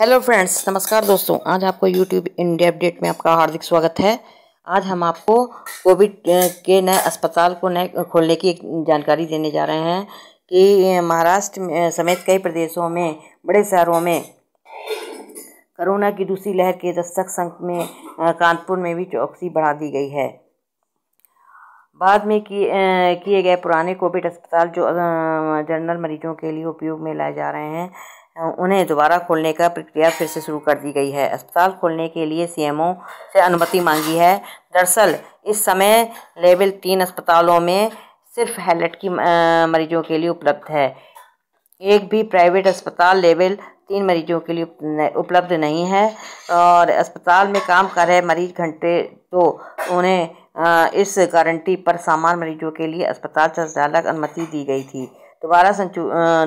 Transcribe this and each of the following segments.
hello friends नमस्कार दोस्तों आज आपको यूट्यूब इंडिया अपडेट में आपका हार्दिक स्वागत है आज हम आपको कोविड के नए अस्पताल को नए खोलने की जानकारी देने जा रहे हैं कि महाराष्ट्र समेत कई प्रदेशों में बड़े शहरों में कोरोना की दूसरी लहर के दस्तक संक में कानपुर में भी चौकसी बढ़ा दी गई है बाद में किए गए पुराने कोविड अस्पताल जो जनरल मरीजों के लिए उपयोग में लाए जा रहे हैं उन्हें दोबारा खोलने का प्रक्रिया फिर से शुरू कर दी गई है अस्पताल खोलने के लिए सीएमओ से अनुमति मांगी है दरअसल इस समय लेवल तीन अस्पतालों में सिर्फ हेलट की मरीजों के लिए उपलब्ध है एक भी प्राइवेट अस्पताल लेवल तीन मरीजों के लिए उपलब्ध नहीं है और अस्पताल में काम कर रहे मरीज घंटे तो उन्हें इस गारंटी पर सामान्य मरीजों के लिए अस्पताल संचालक अनुमति दी गई थी दोबारा संचु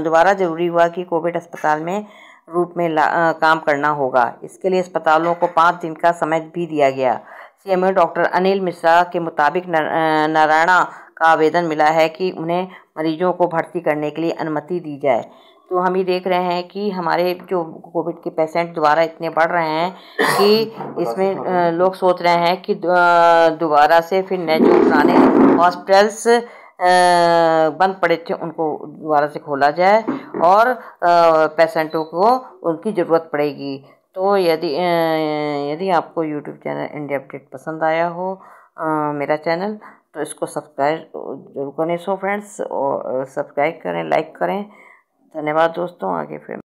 दोबारा जरूरी हुआ कि कोविड अस्पताल में रूप में आ, काम करना होगा इसके लिए अस्पतालों को पाँच दिन का समय भी दिया गया सीएमओ डॉक्टर अनिल मिश्रा के मुताबिक नारायणा का आवेदन मिला है कि उन्हें मरीजों को भर्ती करने के लिए अनुमति दी जाए तो हम ये देख रहे हैं कि हमारे जो कोविड के पेशेंट दोबारा इतने बढ़ रहे हैं कि इसमें लोग सोच रहे हैं कि दोबारा से फिर नए जो पुराने हॉस्पिटल्स बंद पड़े थे उनको दोबारा से खोला जाए और पेशेंटों को उनकी ज़रूरत पड़ेगी तो यदि यदि आपको यूट्यूब चैनल इंडिया अपडेट पसंद आया हो आ, मेरा चैनल तो इसको सब्सक्राइब जरूर करें सो फ्रेंड्स और सब्सक्राइब करें लाइक करें धन्यवाद दोस्तों आगे फिर